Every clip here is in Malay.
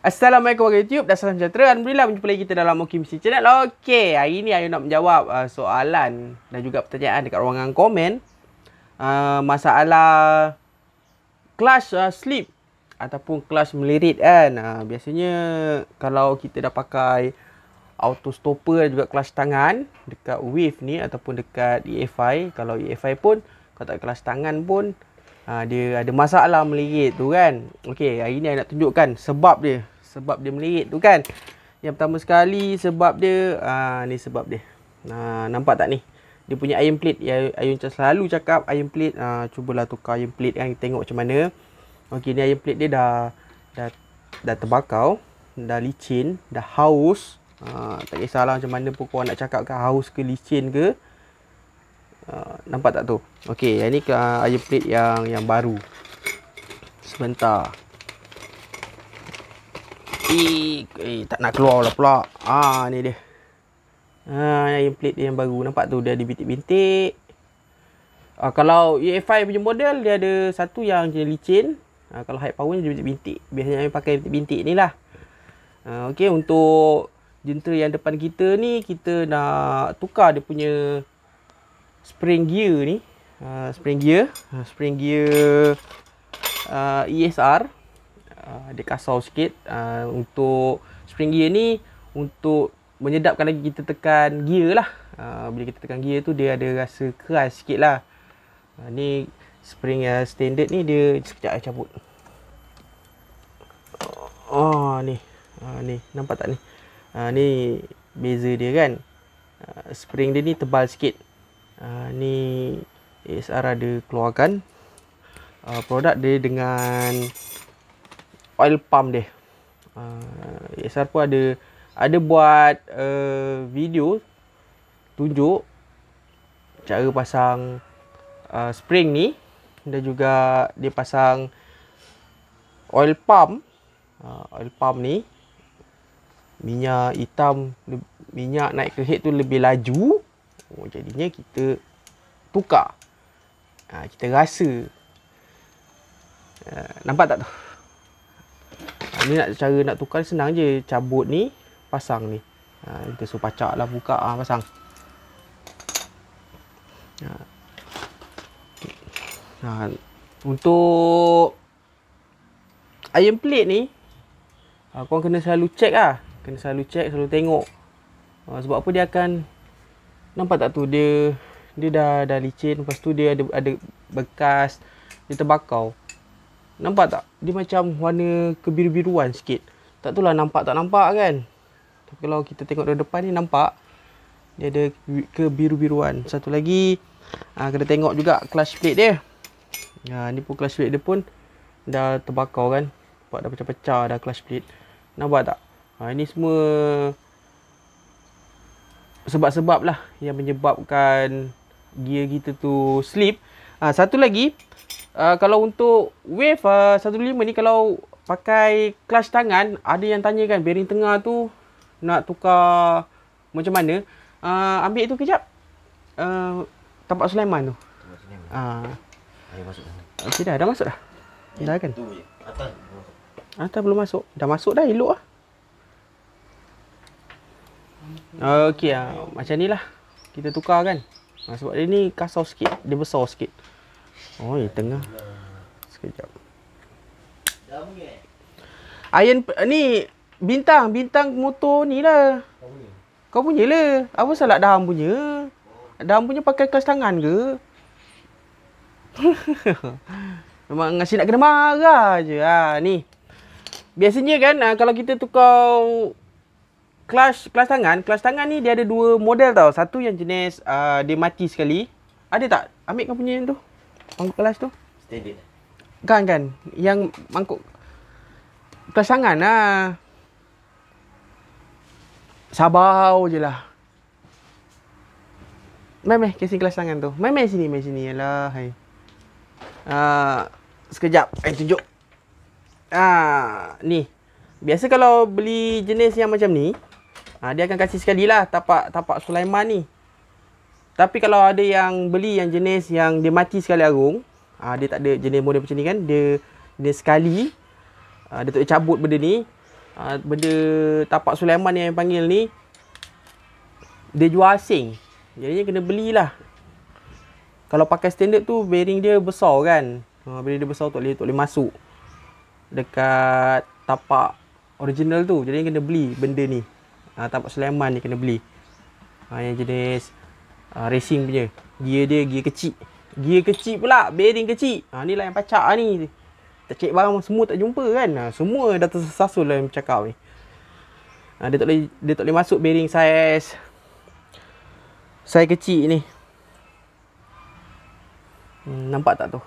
Assalamualaikum warahmatullahi YouTube dan salam sejahtera. Alhamdulillah berjumpa lagi kita dalam Mokim Mesti Channel. Okey, hari ni Ayu nak menjawab uh, soalan dan juga pertanyaan dekat ruangan komen. Uh, masalah kelas uh, slip ataupun kelas melirit kan. Uh, biasanya kalau kita dah pakai auto stopper dan juga kelas tangan dekat wave ni ataupun dekat EFI. Kalau EFI pun, kalau tak clutch tangan pun, ha, Dia ada masalah melirit tu kan Okey, hari ni saya nak tunjukkan sebab dia Sebab dia melirit tu kan Yang pertama sekali sebab dia ha, Ni sebab dia ha, Nampak tak ni Dia punya iron plate ya, Ayun macam selalu cakap iron plate ha, Cubalah tukar iron plate kan Tengok macam mana Okey, ni iron plate dia dah Dah, dah terbakau Dah licin Dah haus ha, Tak kisahlah macam mana pun korang nak cakap ke Haus ke licin ke Ah, nampak tak tu? Okey, yang ni uh, ah, iron plate yang yang baru. Sebentar. Ih, eh, tak nak keluar lah pula. Ah, ni dia. Ha, ah, iron plate dia yang baru. Nampak tu dia ada bintik-bintik. Uh, kalau EA5 punya model dia ada satu yang jenis licin. Uh, kalau high power dia bintik-bintik. Biasanya saya pakai bintik-bintik ni lah. Uh, okay, untuk jentera yang depan kita ni kita nak tukar dia punya spring gear ni uh, spring gear ah, spring gear uh, ah, ESR uh, dia kasau sikit uh, untuk spring gear ni untuk menyedapkan lagi kita tekan gear lah uh, bila kita tekan gear tu dia ada rasa keras sikit lah uh, ni spring yang standard ni dia sekejap saya cabut oh ni uh, ni nampak tak ni uh, ni beza dia kan uh, spring dia ni tebal sikit Ah, ni ASR ada keluarkan uh, produk dia dengan oil pump dia. Uh, ah, ASR pun ada ada buat uh, video tunjuk cara pasang uh, spring ni dan juga dia pasang oil pump uh, oil pump ni minyak hitam minyak naik ke head tu lebih laju uh, Oh, jadinya kita tukar. Ha, kita rasa. Uh, nampak tak tu? Ini ha, nak, cara nak tukar senang je. Cabut ni, pasang ni. Ha, kita suruh pacak lah buka, ha, pasang. Ha. Ha, untuk iron plate ni, ha, korang kena selalu check lah. Kena selalu check, selalu tengok. Ha, sebab apa dia akan nampak tak tu dia dia dah dah licin lepas tu dia ada ada bekas dia terbakau nampak tak dia macam warna kebiru-biruan sikit tak itulah nampak tak nampak kan tapi kalau kita tengok dari depan ni nampak dia ada kebiru-biruan satu lagi aa, ah, kena tengok juga clutch plate dia ha, ni pun clutch plate dia pun dah terbakau kan nampak dah pecah-pecah dah clutch plate nampak tak ha, ini semua sebab-sebab lah yang menyebabkan gear kita tu slip. Ha, satu lagi, uh, kalau untuk wave uh, ah, 15 ni kalau pakai clutch tangan, ada yang tanya kan bearing tengah tu nak tukar macam mana. Uh, ambil tu kejap. Uh, tempat Sulaiman tu. Tempat Sulaiman. Uh. Okey dah, dah masuk dah. Ya, dah kan? Itu Atas belum masuk. Atas belum masuk. Dah masuk dah, elok lah. Okey ah, macam ni lah Kita tukar kan ha, Sebab dia ni kasar sikit Dia besar sikit Oi oh, tengah Sekejap Iron ah, ni Bintang Bintang motor ni lah Kau punya lah Apa salah dah punya Dah punya pakai kas tangan ke Memang ngasih nak kena marah je ha, Ni Biasanya kan kalau kita tukar clutch clutch tangan, clutch tangan ni dia ada dua model tau. Satu yang jenis uh, dia mati sekali. Ada tak? Ambil kau punya yang tu. Mangkuk kelas tu. Steady. Kan kan. Yang mangkuk clutch tangan lah. sabau je lah. Mai mai kesin clutch tangan tu. Mai mai sini, mai sini. lah. hai. Uh, sekejap, ai eh, tunjuk. Ah, uh, ni. Biasa kalau beli jenis yang macam ni, Ha, dia akan kasih sekali lah tapak, tapak Sulaiman ni. Tapi kalau ada yang beli yang jenis yang dia mati sekali arung. Ha, dia tak ada jenis model macam ni kan. Dia jenis sekali. Ha, dia tak cabut benda ni. Ha, benda tapak Sulaiman yang panggil ni. Dia jual asing. Jadinya kena belilah. Kalau pakai standard tu bearing dia besar kan. Ha, bila dia besar tak boleh, tak boleh masuk. Dekat tapak original tu. Jadi kena beli benda ni ha, ah, tapak Sleman ni kena beli ha, yang jenis ha, racing punya gear dia gear kecil gear kecil pula bearing kecil ha, ni lah yang pacak ni tak cek barang semua tak jumpa kan ha, semua dah tersasul lah yang cakap ni ha, dia tak boleh dia tak boleh masuk bearing saiz saiz kecil ni hmm, nampak tak tu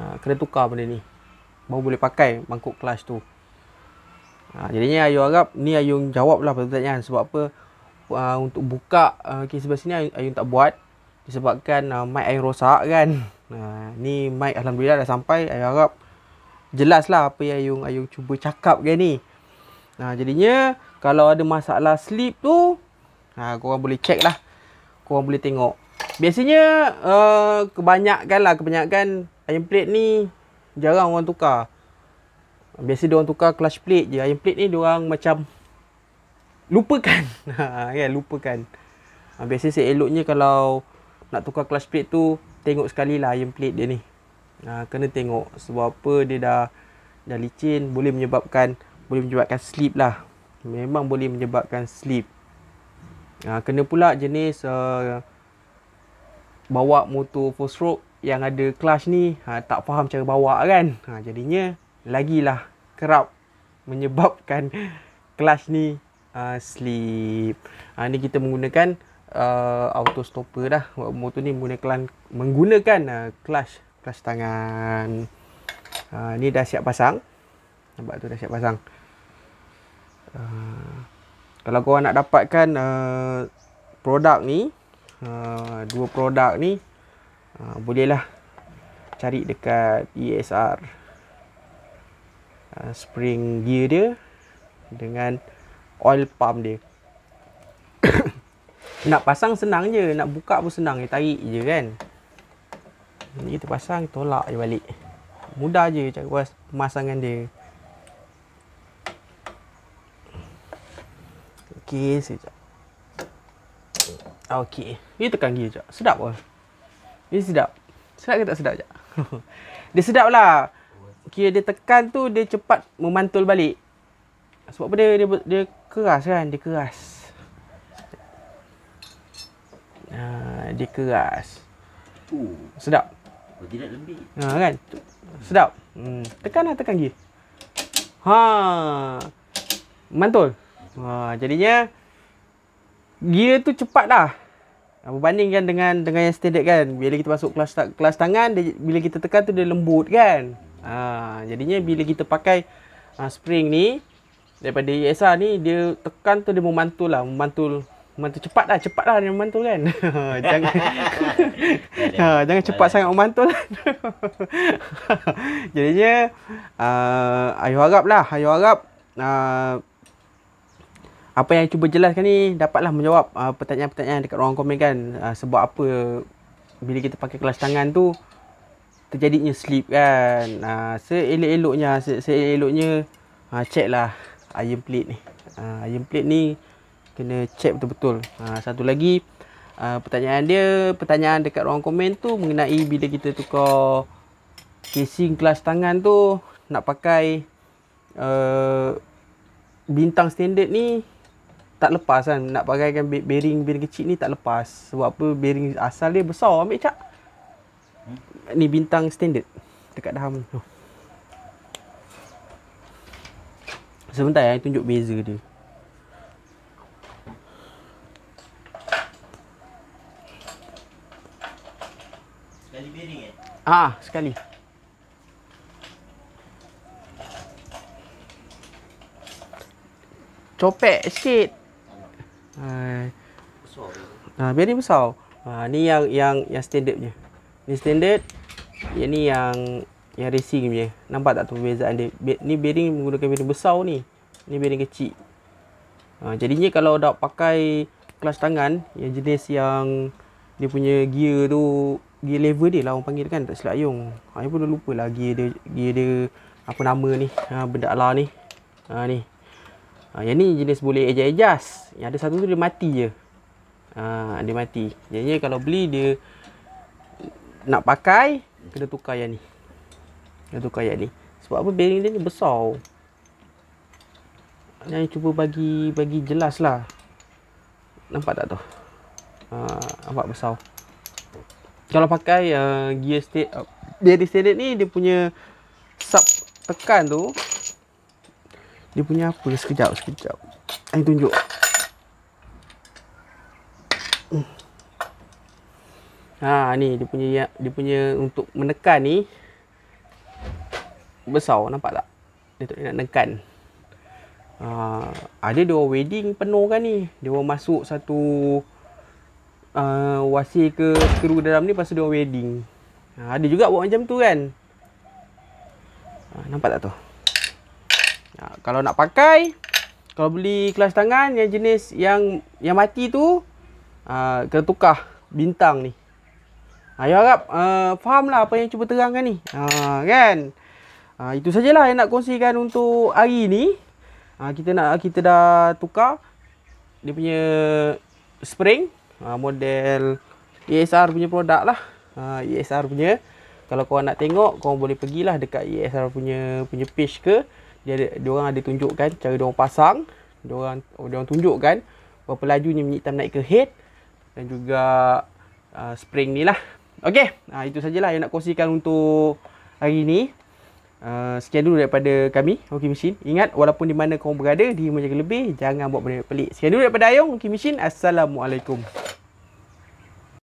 ha, kena tukar benda ni baru boleh pakai mangkuk clutch tu Ha, jadinya Ayu harap ni Ayu jawab lah pertanyaan sebab apa uh, untuk buka uh, kes sebelah sini Ayu, tak buat disebabkan uh, mic Ayu rosak kan. Ha, ni mic Alhamdulillah dah sampai Ayu harap jelas lah apa yang Ayu, Ayu cuba cakap kan ni. Ha, jadinya kalau ada masalah sleep tu ha, korang boleh check lah. Korang boleh tengok. Biasanya uh, kebanyakan lah kebanyakan ayam plate ni jarang orang tukar biasa dia orang tukar clutch plate je iron plate ni dia orang macam lupakan ya lupakan ha, biasa seeloknya kalau nak tukar clutch plate tu tengok sekali lah iron plate dia ni ha, kena tengok sebab apa dia dah dah licin boleh menyebabkan boleh menyebabkan slip lah memang boleh menyebabkan slip ha, kena pula jenis uh, bawa motor full stroke yang ada clutch ni ha, tak faham cara bawa kan ha, jadinya lagilah kerap menyebabkan clutch ni uh, ah, slip. Ha, ah, ni kita menggunakan uh, ah, auto stopper dah. Motor ni menggunakan menggunakan uh, clutch clutch tangan. Uh, ni dah siap pasang. Nampak tu dah siap pasang. Uh, kalau kau nak dapatkan uh, produk ni, uh, dua produk ni, uh, bolehlah cari dekat ESR. Ah, spring gear dia dengan oil pump dia nak pasang senang je nak buka pun senang kita tarik je kan ni kita pasang tolak je balik mudah je cara pemasangan dia okey sekejap okey ni tekan gear je sedap ke ni sedap sedap ke tak sedap je dia sedap lah kira dia tekan tu dia cepat memantul balik. Sebab apa dia dia, dia keras kan, dia keras. Ha, dia keras. Oh. Sedap. Tidak lebih. Ha kan? Sedap. Hmm. Tekanlah tekan lagi. Ha. Mantul. Ha jadinya gear tu cepat dah. bandingkan dengan dengan yang standard kan. Bila kita masuk kelas kelas tangan dia, bila kita tekan tu dia lembut kan. Ha, jadinya bila kita pakai ha, spring ni daripada ESR ni dia tekan tu dia memantul lah memantul memantul cepat lah cepat lah dia memantul kan jangan ha, jangan cepat sangat memantul lah. jadinya uh, ha, ayuh harap lah ayuh harap uh, apa yang cuba jelaskan ni dapatlah menjawab uh, pertanyaan-pertanyaan dekat ruang komen kan uh, sebab apa bila kita pakai kelas tangan tu terjadinya slip kan. Ha, seelok-eloknya, seelok-eloknya ha, check lah iron plate ni. Ha, iron plate ni kena check betul-betul. Ha, satu lagi ha, pertanyaan dia, pertanyaan dekat ruang komen tu mengenai bila kita tukar casing kelas tangan tu nak pakai uh, bintang standard ni tak lepas kan nak kan bearing bearing kecil ni tak lepas sebab apa bearing asal dia besar ambil cak Ha? Ni bintang standard dekat dalam tu. Oh. Sebentar ya, tunjuk beza dia. Sekali bearing eh? Ah, sekali. Copek sikit. Hai. Besar. Ah, besar. Ah, ni yang yang yang standard dia. Ni standard. Yang ni yang yang racing punya. Nampak tak tu perbezaan dia? Be ni bearing menggunakan bearing besar ni. Ni bearing kecil. Ha, jadinya kalau dah pakai kelas tangan. Yang jenis yang dia punya gear tu. Gear lever dia lah orang panggil kan. Tak silap yung. Ha, saya pun dah lupa lah gear dia. Gear dia apa nama ni. Ha, benda ala ni. Ha, ni. Ha, yang ni jenis boleh adjust-adjust. Yang ada satu tu dia mati je. Ha, dia mati. Jadinya kalau beli dia nak pakai kena tukar yang ni. Kena tukar yang ni. Sebab apa bearing dia ni besar. Yang cuba bagi bagi jelas lah Nampak tak tu? uh, nampak besar. Kalau pakai uh, gear state uh, bearing standard ni dia punya sub tekan tu dia punya apa sekejap sekejap. Ai tunjuk. Ha ni dia punya ya, dia punya untuk menekan ni besar nampak tak? Dia tak nak tekan. Ha, ada dua wedding penuh kan ni. Dia orang masuk satu a ha, uh, wasi ke kru dalam ni pasal dua wedding. Ha, ada juga buat macam tu kan. Ha, nampak tak tu? Ha, kalau nak pakai kalau beli kelas tangan yang jenis yang yang mati tu a ha, uh, kena tukar bintang ni. Saya ah, ha, harap uh, faham lah apa yang cuba terangkan ni. Ha, kan? Ha, itu sajalah yang nak kongsikan untuk hari ni. Ha, kita nak kita dah tukar dia punya spring. Ha, model ESR punya produk lah. Ha, ESR punya. Kalau korang nak tengok, korang boleh pergilah dekat ESR punya punya page ke. Dia dia orang ada tunjukkan cara diorang pasang. dia orang tunjukkan berapa lajunya minyak hitam naik ke head. Dan juga uh, spring ni lah. Okey, ha, itu sajalah yang nak kongsikan untuk hari ini. Uh, sekian dulu daripada kami, Okey Mesin. Ingat, walaupun di mana kau berada, di rumah jaga lebih, jangan buat benda pelik. Sekian dulu daripada Ayong, Okey Mesin. Assalamualaikum.